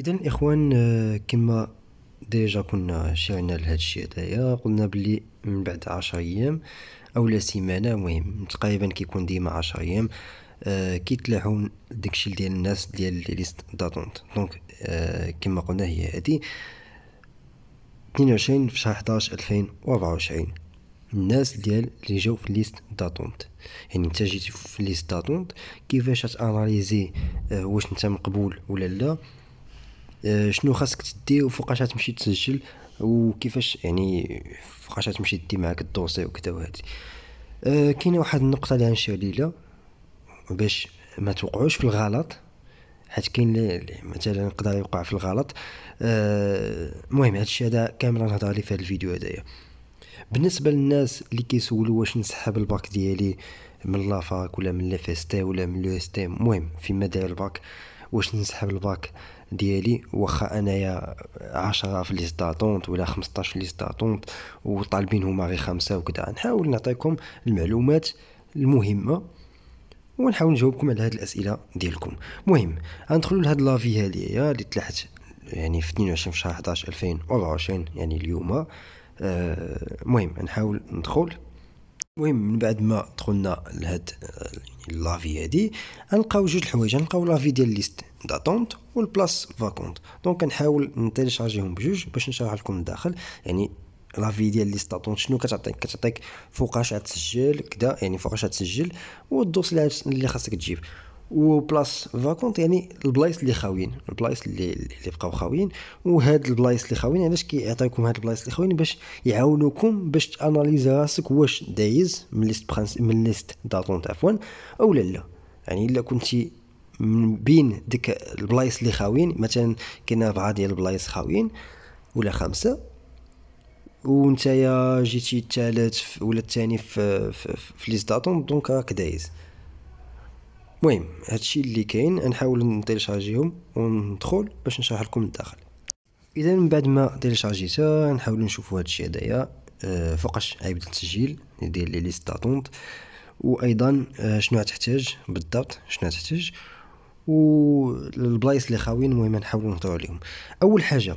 اذا اخوان آه، كما ديجا كنا شرعنا لهذا الشيء هذايا قلنا بلي من بعد عشر ايام او لا سيمانه مهم تقريبا كيكون ديما عشر ايام آه كيتلاحوا داكشي ديال الناس ديال لي ليست داتونت دونك آه، كما قلنا هي هذه 22 في شهر 11 2024 الناس ديال اللي جاو في ليست داتونت يعني انت جيتي في ليست داتونت كيفاش تاناليزي آه، واش انت مقبول ولا لا آه، شنو خاصك تدي وفوقاش تمشي تسجل وكيفاش يعني فوقاش تمشي دي معاك الدوسي وكذا وهادي آه، كاينه واحد النقطه اللي غنشير ليها باش ما توقعوش في الغلط حيت كاين مثلا يقدر يوقع في الغلط آه، المهم أه هادشي هذا كامل غنهضر عليه في هاد الفيديو هذايا بالنسبه للناس اللي كيسولوا واش نسحب الباك ديالي من لافاك ولا من لافيستي ولا من لو اس تي المهم فيما داير الباك واش نسحب الباك ديالي واخا انايا 10 في لي ستاتونت ولا 15 في لي ستاتونت وطالبين هما غير خمسه وكذا نحاول نعطيكم المعلومات المهمه ونحاول نجاوبكم على هاد الاسئله ديالكم المهم غندخلوا لهاد لافي هادي اللي طلعت يعني في 22 في شهر 11 2024 يعني اليوم المهم آه، نحاول ندخل المهم من بعد ما دخلنا لهاد آه، لافي هادي غنلقاو جوج الحوايج غنلقاو لافي ديال ليست داتونت والبلاص فاكونت دونك نحاول نتيليشارجيهم بجوج باش نشرح لكم الداخل يعني لافي ديال لي ستاتون شنو كتعطيك كتعطيك فوقاش غتسجل كدا يعني فوقاش غتسجل والدوس اللي خاصك تجيب وبلاص فاكونت يعني البلايص اللي خاويين البلايص اللي اللي بقاو خاويين وهاد البلايص اللي خاويين علاش كيعطيوكم هاد البلايص اللي خاويين باش يعاونوكم باش تاناليزي راسك واش دايز من ليست برانس من ليست داتونت عفوا او لا لا يعني الا كنتي من بين ديك البلايص اللي خاويين مثلا كاين اربعه ديال البلايص خاويين ولا خمسه وانت يا جيتي الثالث ولا الثاني في في, في, في ليست داتونت دونك راك دايز المهم هادشي اللي كاين نحاول نتيليشارجيهم وندخل باش نشرح لكم الداخل اذا من بعد ما تيليشارجيتها نحاول نشوفوا هادشي هدايا أه فوقاش غيبدا التسجيل ديال لي ليست داتونت وايضا آه، شنو تحتاج بالضبط شنو تحتاج والبلايص اللي خاويين المهم نحاولوا نهضروا عليهم اول حاجه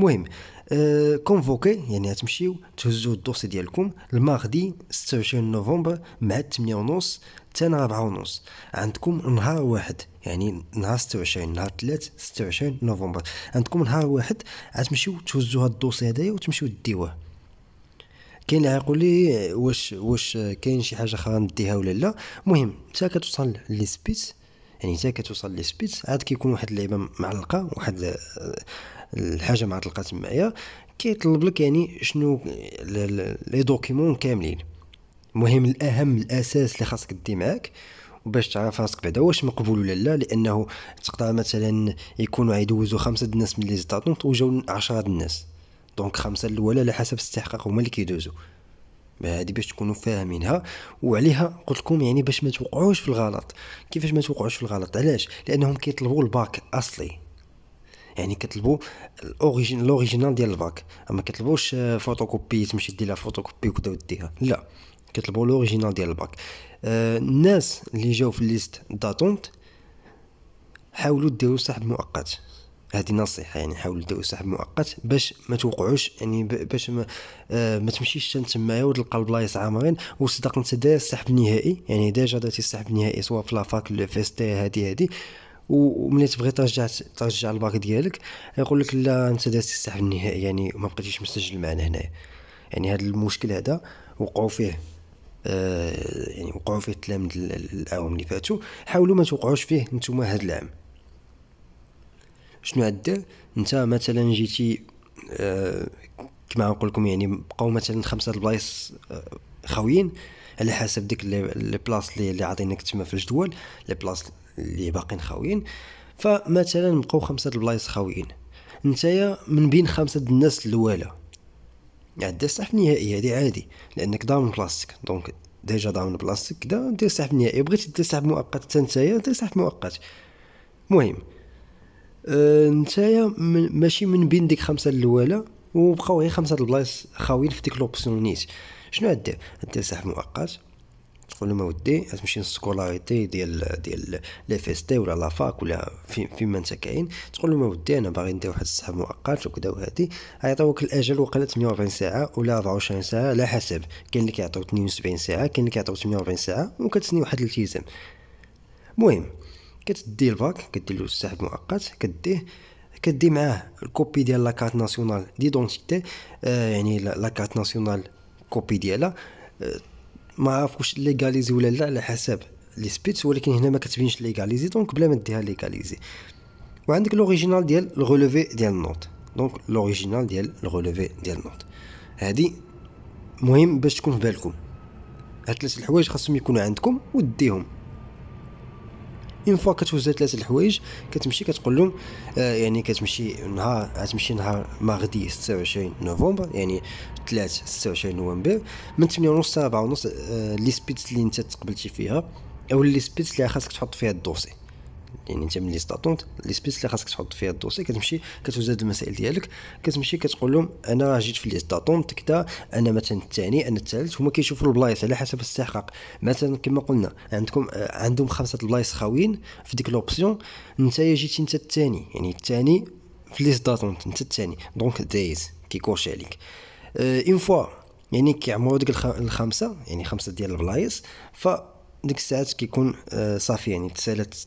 المهم كونفوكي أه، يعني غتمشيو تهزو الدوسي ديالكم الماغدي 26 نوفمبر مع 8 ونص حتى 4 ونص عندكم نهار واحد يعني نهار 26 نهار 3 26 نوفمبر عندكم نهار واحد غتمشيو تهزو هاد الدوسي هذايا وتمشيو ديوه كاين اللي غيقول لي واش واش كاين شي حاجه اخرى نديها ولا لا المهم حتى كتوصل للسبيس يعني حتى كتوصل لسبيتس عاد كيكون واحد اللعيبه معلقه واحد الحاجه معلقه تمايا كيطلب لك يعني شنو لي دوكيمون كاملين المهم الاهم الاساس اللي خاصك دي معاك باش تعرف راسك بعدا واش مقبول ولا لا لانه تقدر مثلا يكونوا عيدوزوا خمسه الناس من لي زيتاتونت وجاو 10 الناس دونك خمسه الاولى على حسب استحقاق هما اللي كيدوزوا هذه باش تكونوا فاهمينها وعليها قلت لكم يعني باش ما توقعوش في الغلط كيفاش ما توقعوش في الغلط علاش لانهم كيطلبوا الباك اصلي يعني كتطلبوا الاوريجين لوريجينال ديال الباك اما كتطلبوش فوتوكوبي آه، تمشي دير لها فوتوكوبي وكذا وديها لا كتطلبوا لوريجينال ديال الباك آه الناس اللي جاو في الليست داتونت حاولوا ديروا سحب مؤقت هذه نصيحه يعني حاول دو سحب مؤقت باش ما توقعوش يعني باش ما, آه ما تمشيش انت تمايا وتلقى البلايص عامرين وصدق انت داير السحب النهائي يعني ديجا درتي السحب النهائي سواء في لافاك ولا فيستي هذه هذه وملي تبغي ترجع ترجع الباك ديالك يقول لك لا انت درتي السحب النهائي يعني ما بقيتيش مسجل معنا هنايا يعني هذا المشكل هذا وقعوا فيه آه يعني وقعوا فيه التلامد الاعوام اللي فاتوا حاولوا ما توقعوش فيه نتوما هذا العام شنو عدير انت مثلا جيتي آه، كما نقول لكم يعني بقاو مثلا خمسه البلايص آه، خاويين على حسب ديك لي بلاص اللي عاطينك تما في الجدول لي بلاص اللي باقيين خاويين فمثلا بقاو خمسه البلايص خاويين نتايا من بين خمسه الناس الاولى عدي الصحف النهائي هادي عادي لانك ضامن بلاصتك دونك ديجا ضامن بلاصتك كدا دير الصحف النهائي بغيتي دير صحف مؤقت حتى نتايا دير صحف مؤقت المهم آه، نتايا ماشي من بين ديك خمسه الاولى وبقاو غير خمسه البلايص خاويين في ديك لوبسيون نيت شنو غادير دير سحب مؤقت تقول لهم اودي تمشي للسكولاريتي ديال ديال لي فيستي ولا لافاك ولا فين في ما انت كاين تقول لهم اودي انا باغي ندير واحد السحب مؤقت وكذا وهادي غيعطيوك الاجل وقيلا 48 ساعه ولا 24 ساعه على حسب كاين اللي كيعطيو 72 ساعه كاين اللي كيعطيو 48 ساعه وكتسني واحد الالتزام المهم كتدي الباك كدير له السحب مؤقت كديه كدي معاه الكوبي ديال لاكارت ناسيونال ديدونتيتي دونتيتي آه، يعني لاكارت ناسيونال كوبي ديالها آه، ما عرف واش ليغاليزي ولا لا على حسب لي سبيتس ولكن هنا ما كتبينش ليغاليزي دونك بلا ما ديها ليغاليزي وعندك لوريجينال ديال الغولوفي ديال النوت دونك لوريجينال ديال الغولوفي ديال النوت هادي مهم باش تكون في بالكم هاد ثلاث الحوايج خاصهم يكونوا عندكم وديهم اون فوا كتوز ثلاثه الحوايج كتمشي كتقول لهم آه، يعني كتمشي نهار غتمشي نهار ماغدي 26 نوفمبر يعني 3 26 نوفمبر من 8 ونص 4 ونص آه، لي سبيتس اللي انت تقبلتي فيها او لي سبيتس اللي خاصك تحط فيها الدوسي يعني انت ملي ستاتونت لي سبيس اللي خاصك تحط فيها الدوسي كتمشي كتوز هاد المسائل ديالك كتمشي كتقول لهم انا جيت في لي ستاتونت كدا انا مثلا الثاني انا الثالث هما كيشوفوا البلايص على حسب الاستحقاق مثلا كما قلنا عندكم عندهم خمسه البلايص خاويين في ديك لوبسيون انت جيتي انت الثاني يعني الثاني في لي ستاتونت انت الثاني دونك دايز كيكوش عليك اون آه، فوا يعني كيعمروا ديك الخمسه يعني خمسه ديال البلايص ف ديك الساعات كيكون آه، صافي يعني تسالت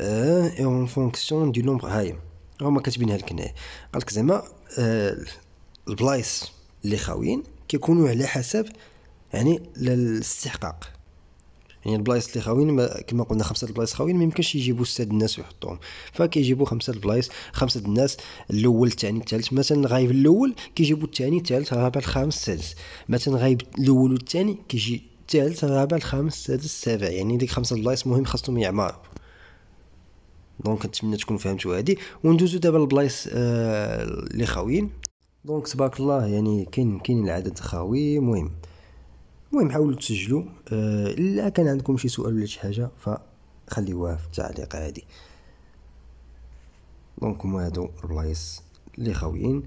اه اون فونكسيون دو نومبر هايم هما كاتبينها لك هنا قالك زعما البلايص اللي خاويين كيكونوا على حسب يعني الاستحقاق يعني البلايص اللي خاويين كما قلنا خمسه البلايص خاويين ما يمكنش يجيبوا سته الناس ويحطوهم فكيجيبوا خمسه البلايص خمسه الناس الاول الثاني الثالث مثلا غايب الاول كيجيبوا الثاني الثالث الرابع الخامس السادس مثلا غايب الاول والثاني كيجي الثالث الرابع الخامس السادس السابع يعني ديك خمسه البلايص مهم خاصهم يعمروا دونك كنتمنى تكون فهمتوا هادي وندوزو دابا لبلايص اللي آه خاويين دونك تبارك الله يعني كاين كاين العدد خاوي مهم المهم حاولوا تسجلوا آه الا كان عندكم شي سؤال ولا شي حاجه فخليوها في التعليق عادي دونك هما هادو البلايص اللي خاويين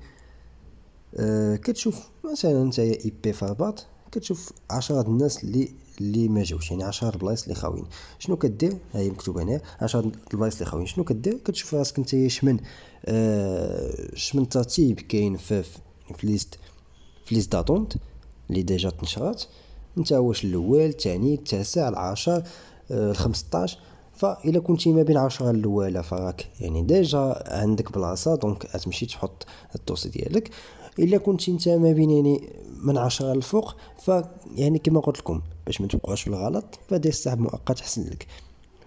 آه كتشوف مثلا نتايا اي بي فابات كتشوف عشرة الناس اللي اللي ما جاوش يعني 10 بلايص اللي خاويين شنو كدير ها هي مكتوب هنا 10 البلايص اللي خاويين شنو كدير كتشوف راسك انت شمن آه شمن ترتيب كاين في في ليست في ليست داتونت اللي ديجا تنشرات انت واش الاول الثاني التاسع العاشر آه، ال 15 فإلا كنتي ما بين عشرة الاولى فراك يعني ديجا عندك بلاصه دونك غتمشي تحط الدوسي ديالك الا كنت انت ما بين يعني من عشرة للفوق ف يعني كما قلت لكم باش ما تبقاوش في الغلط فدير السحب مؤقت احسن لك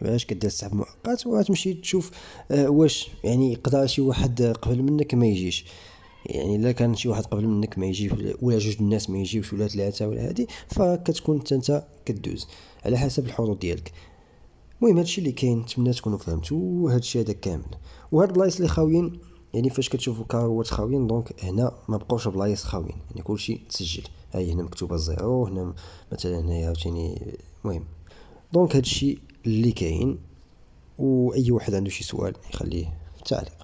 علاش كدير السحب مؤقت وغتمشي تشوف آه، واش يعني يقدر شي واحد قبل منك ما يجيش يعني الا كان شي واحد قبل منك ما يجيش ولا جوج الناس ما يجيوش ولا ثلاثه ولا هادي فكتكون انت انت كدوز على حسب الحظوظ ديالك المهم هادشي اللي كاين نتمنى تكونوا فهمتوا هادشي هذا كامل وهاد البلايص اللي خاويين يعني فاش كتشوفوا كاروات خاويين دونك هنا ما بقاوش بلايص خاويين يعني كلشي تسجل هاي هنا مكتوبه زيرو هنا مثلا هنايا عاوتاني المهم دونك هادشي اللي كاين واي واحد عنده شي سؤال يخليه في التعليق